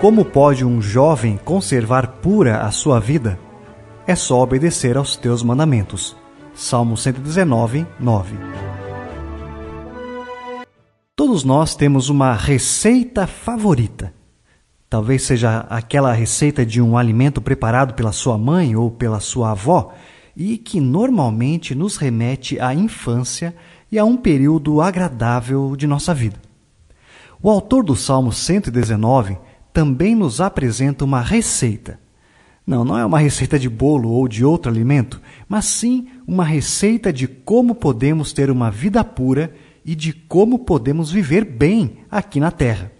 Como pode um jovem conservar pura a sua vida? É só obedecer aos teus mandamentos. Salmo 119, 9. Todos nós temos uma receita favorita. Talvez seja aquela receita de um alimento preparado pela sua mãe ou pela sua avó e que normalmente nos remete à infância e a um período agradável de nossa vida. O autor do Salmo 119 também nos apresenta uma receita. Não, não é uma receita de bolo ou de outro alimento, mas sim uma receita de como podemos ter uma vida pura e de como podemos viver bem aqui na Terra.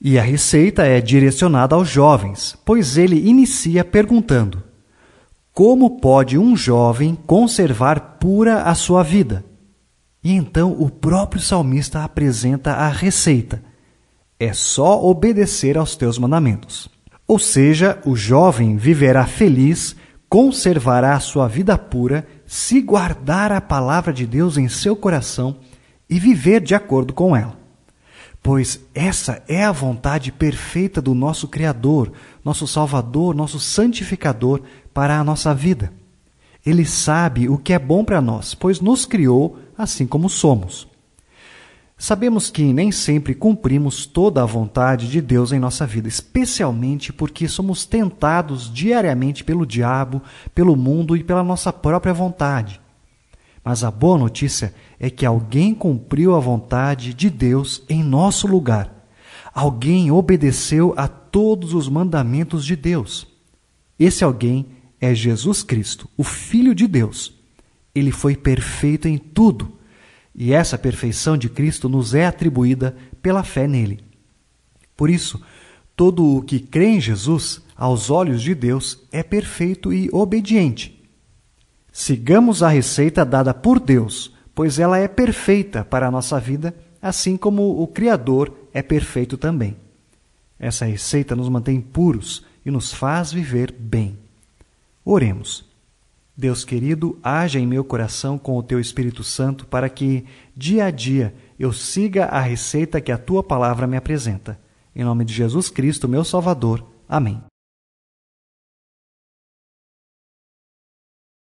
E a receita é direcionada aos jovens, pois ele inicia perguntando: Como pode um jovem conservar pura a sua vida? E então o próprio salmista apresenta a receita, é só obedecer aos teus mandamentos. Ou seja, o jovem viverá feliz, conservará sua vida pura, se guardar a palavra de Deus em seu coração e viver de acordo com ela. Pois essa é a vontade perfeita do nosso Criador, nosso Salvador, nosso Santificador para a nossa vida. Ele sabe o que é bom para nós, pois nos criou assim como somos. Sabemos que nem sempre cumprimos toda a vontade de Deus em nossa vida, especialmente porque somos tentados diariamente pelo diabo, pelo mundo e pela nossa própria vontade. Mas a boa notícia é que alguém cumpriu a vontade de Deus em nosso lugar. Alguém obedeceu a todos os mandamentos de Deus. Esse alguém é Jesus Cristo, o Filho de Deus. Ele foi perfeito em tudo e essa perfeição de Cristo nos é atribuída pela fé nele. Por isso, todo o que crê em Jesus, aos olhos de Deus, é perfeito e obediente. Sigamos a receita dada por Deus, pois ela é perfeita para a nossa vida, assim como o Criador é perfeito também. Essa receita nos mantém puros e nos faz viver bem. Oremos. Deus querido, haja em meu coração com o teu Espírito Santo para que, dia a dia, eu siga a receita que a tua palavra me apresenta. Em nome de Jesus Cristo, meu Salvador. Amém.